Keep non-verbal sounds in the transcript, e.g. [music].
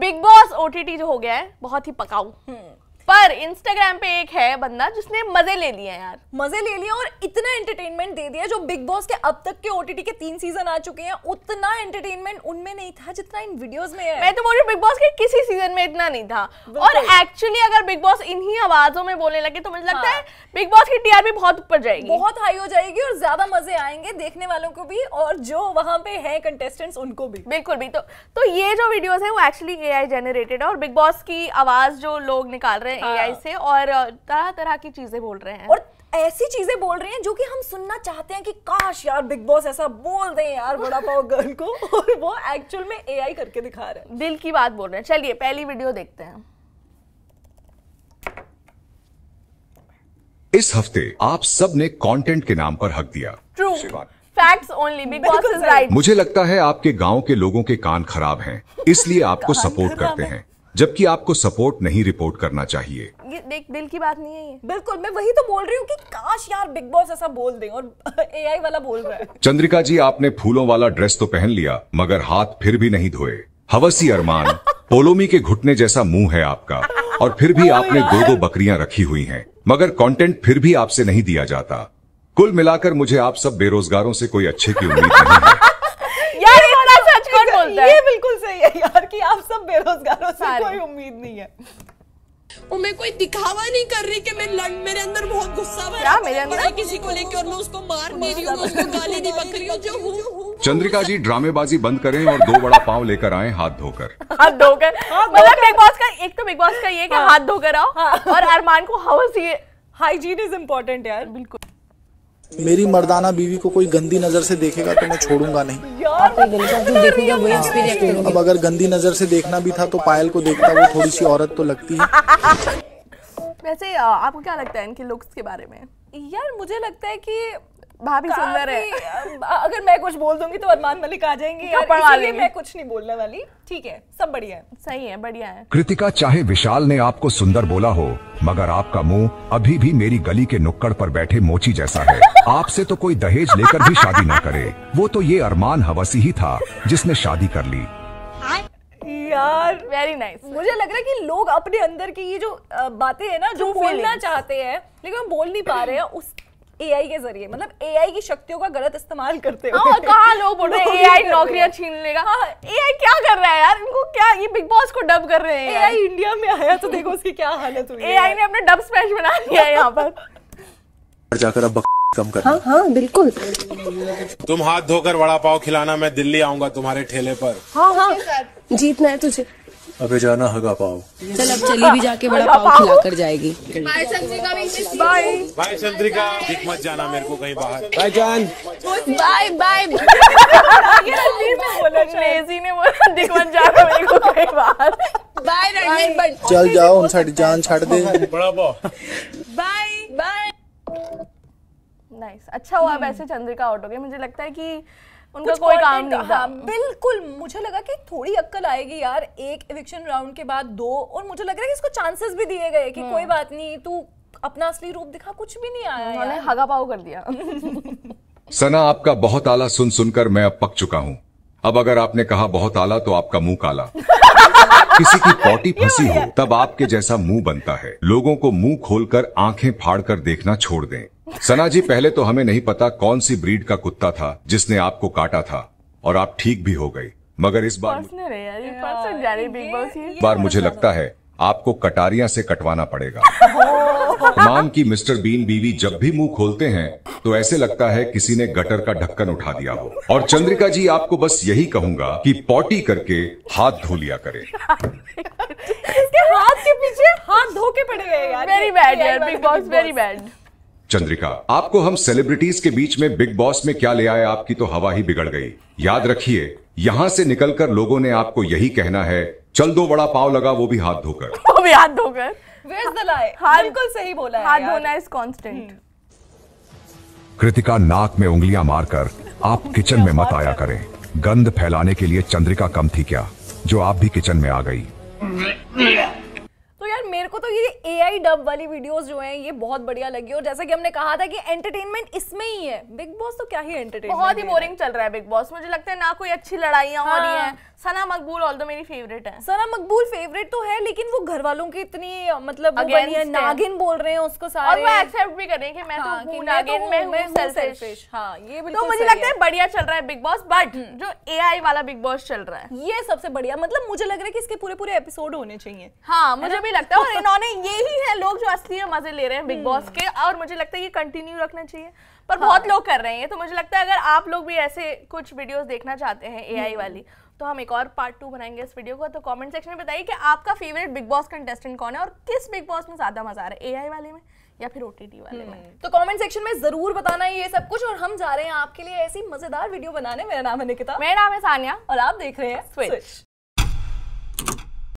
Big boss OTT जो हो गया है बहुत ही पकाऊ हम्म। पर इंस्टाग्राम पे एक है बंदा जिसने मजे ले लिए यार मजे ले लिए और इतना एंटरटेनमेंट दे दिया जो बिग बॉस के अब तक के ओटीटी के तीन सीजन आ चुके हैं उतना एंटरटेनमेंट उनमें नहीं था जितना इन वीडियोस में है मैं तो बोल रही बिग बॉस के किसी सीजन में इतना नहीं था और एक्चुअली अगर बिग बॉस इन्हीं आवाजों में बोलने लगे तो मुझे लगता है बिग हाँ। बॉस की टीआरपी बहुत ऊपर जाएगी बहुत हाई हो जाएगी और ज्यादा मजे आएंगे देखने वालों को भी और जो वहां पे है कंटेस्टेंट्स उनको भी बिल्कुल भी तो, तो ये जो वीडियोज है वो एक्चुअली ए जनरेटेड है और बिग बॉस की आवाज जो लोग निकाल रहे हैं हाँ। एआई से और तरह तरह की चीजें बोल रहे हैं और ऐसी चीजें बोल रहे हैं जो कि हम सुनना चाहते हैं कि काश यार बिग बॉस ऐसा बोल दे यार बड़ा पाव [laughs] गर्ल को और वो एक्चुअल में एआई करके दिखा रहे हैं दिल की बात बोल रहे हैं चलिए पहली वीडियो देखते हैं इस हफ्ते आप सब ने कंटेंट के नाम पर हक दिया true facts only Big Boss is right मुझे लगता है आपके गांव के लोगों के कान खराब हैं इसलिए आपको सपोर्ट करते हैं जबकि आपको सपोर्ट नहीं रिपोर्ट करना चाहिए देख दिल की बात नहीं है ये बिल्कुल मैं वही तो बोल रही हूँ कि काश यार बिग बॉस ऐसा बोल दे और एआई [laughs] वाला बोल रहा है चंद्रिका जी आपने फूलों वाला ड्रेस तो पहन लिया मगर हाथ फिर भी नहीं धोए हवसी अरमान [laughs] पोलोमी के घुटने जैसा मुंह है आपका और फिर भी आपने दो दो बकरियां रखी हुई हैं मगर कंटेंट फिर भी आपसे नहीं दिया जाता कुल मिलाकर मुझे आप सब बेरोजगारों से कोई अच्छे की उम्मीद नहीं है कोई उम्मीद नहीं है और मैं कोई दिखावा नहीं कर रही कि मैं लंड मेरे अंदर बहुत गुस्सा भरा मेरे अंदर किसी को लेके और मैं उसको मार दे रही हूं उसको गाली दी बक रही हूँ जो हूं चंद्रिका जी ड्रामेबाजी बंद करें और दो बड़ा पाव लेकर आए हाथ धोकर हाथ हाँ, धोकर मतलब बिग बॉस का एक तो बिग बॉस का ये है कि हाँ। हाथ धोकर आओ हाँ। और अरमान को हाउस ये हाइजीन इज इंपॉर्टेंट यार बिल्कुल मेरी मर्दाना बीवी को कोई गंदी नजर से देखेगा तो मैं छोड़ूंगा नहीं अब अगर गंदी नजर से देखना भी था तो पायल को देखता वो थोड़ी सी औरत तो लगती है वैसे आपको क्या लगता है इनके लुक्स के बारे में यार मुझे लगता है कि भाभी सुंदर है अगर मैं कुछ बोल दूंगी तो अरमान मलिक आ जाएंगे तो मैं कुछ नहीं बोलने वाली ठीक है सब बढ़िया है सही है बढ़िया है कृतिका चाहे विशाल ने आपको सुंदर बोला हो मगर आपका मुंह अभी भी मेरी गली के नुक्कड़ पर बैठे मोची जैसा है आपसे तो कोई दहेज लेकर भी शादी ना करे वो तो ये अरमान हवसी ही था जिसने शादी कर ली यार वेरी नाइस nice. मुझे लग रहा है कि लोग अपने अंदर की ये जो बातें है ना तो जो बोलना चाहते हैं लेकिन बोल नहीं पा रहे हैं उस एआई के जरिए मतलब एआई की शक्तियों का गलत इस्तेमाल करते हो हाँ, कहा लोग बोल रहे हैं एआई [laughs] नौकरियां छीन लेगा एआई हाँ, क्या कर रहा है यार इनको क्या ये बिग बॉस को डब कर रहे हैं एआई इंडिया में आया तो देखो उसकी क्या हालत हुई एआई ने अपने डब स्मैश बना लिया है यहाँ पर जाकर अब कम कर हाँ हाँ बिल्कुल तुम हाथ धोकर वड़ा पाव खिलाना मैं दिल्ली आऊंगा तुम्हारे ठेले पर हाँ हाँ जीतना है तुझे अबे जाना हगा पाओ चल अब चली भी जाके बड़ा पाव कर जाएगी बाय बाय चंद्रिका दिख मत जाना मेरे को कहीं बाहर बाय जान बाय बाय ने बोला दिख मत जाना मेरे को कहीं बाहर बाय रणवीर बट चल जाओ उन साइड जान छाड़ दे बड़ा बाय बाय नाइस अच्छा हुआ वैसे चंद्रिका आउट हो गई मुझे लगता है कि उनका कोई काम नहीं था हाँ, बिल्कुल मुझे लगा कि थोड़ी अक्कल आएगी यार एक इविक्शन राउंड के बाद दो और मुझे लग रहा है कि इसको चांसेस भी दिए गए कि कोई हम्म। बात नहीं तू अपना असली रूप दिखा कुछ भी नहीं आया उन्होंने हगा पाव कर दिया [laughs] सना आपका बहुत आला सुन सुनकर मैं अब पक चुका हूँ अब अगर आपने कहा बहुत आला तो आपका मुंह काला [laughs] किसी की पॉटी फंसी हो तब आपके जैसा मुंह बनता है लोगों को मुंह खोलकर आंखें फाड़कर देखना छोड़ दें सना जी पहले तो हमें नहीं पता कौन सी ब्रीड का कुत्ता था जिसने आपको काटा था और आप ठीक भी हो गई मगर इस बार बार मुझे लगता है आपको कटारिया से कटवाना पड़ेगा मान की मिस्टर बीन बीवी जब भी मुंह खोलते हैं तो ऐसे लगता है किसी ने गटर का ढक्कन उठा दिया हो और चंद्रिका जी आपको बस यही कहूंगा कि पॉटी करके हाथ धो लिया करे इसके हाथ के पीछे हाथ धो के पड़े गए यार वेरी बैड यार Big Boss very bad Chandrika आपको हम सेलिब्रिटीज के बीच में बिग बॉस में क्या ले आए आपकी तो हवा ही बिगड़ गई याद रखिए यहाँ से निकलकर लोगों ने आपको यही कहना है चल दो बड़ा पाव लगा वो भी हाथ धोकर [laughs] वो भी हाथ धोकर बिल्कुल सही बोला हाथ धोना इज कॉन्स्टेंट हम्म। कृतिका नाक में उंगलियां मारकर आप किचन में मत आया करें गंद फैलाने के लिए चंद्रिका कम थी क्या जो आप भी किचन में आ गई हम्म। एआई डब वाली वीडियोस जो हैं ये बहुत बढ़िया लगी और जैसा कि हमने कहा था कि एंटरटेनमेंट इसमें ही है बिग बॉस तो क्या ही एंटरटेनमेंट बहुत ही बोरिंग चल रहा है बिग बॉस मुझे लगता है ना कोई अच्छी लड़ाइयाँ हो रही हैं हाँ। सना मकबूल ऑल मेरी फेवरेट है सना मकबूल फेवरेट तो है लेकिन वो घर वालों की इतनी मतलब नागिन बोल रहे हैं उसको सारे और वो एक्सेप्ट भी करें कि मैं तो हाँ, तो हूं नागिन मैं हूं सेल्फिश हाँ ये तो बिल्कुल तो मुझे लगता है बढ़िया चल रहा है बिग बॉस बट जो एआई वाला बिग बॉस चल रहा है ये सबसे बढ़िया मतलब मुझे लग रहा है कि इसके पूरे पूरे एपिसोड होने चाहिए हाँ मुझे भी लगता है और इन्होंने यही ही है लोग जो असली में मजे ले रहे हैं बिग हम्म। बॉस के और मुझे लगता है ये कंटिन्यू रखना चाहिए पर हाँ। बहुत लोग कर रहे हैं तो मुझे लगता है अगर आप लोग भी ऐसे कुछ वीडियोस देखना चाहते हैं एआई हम्म। वाली तो हम एक और पार्ट टू बनाएंगे इस वीडियो को तो कमेंट सेक्शन में बताइए कि आपका फेवरेट बिग बॉस कंटेस्टेंट कौन है और किस बिग बॉस में ज्यादा मजा आ रहा है एआई वाले में या फिर ओटीटी वाले में हम्म। तो कमेंट सेक्शन में जरूर बताना ये सब कुछ और हम जा रहे हैं आपके लिए ऐसी मजेदार वीडियो बनाने मेरा नाम है निकिता मेरा नाम है सानिया और आप देख रहे हैं स्विच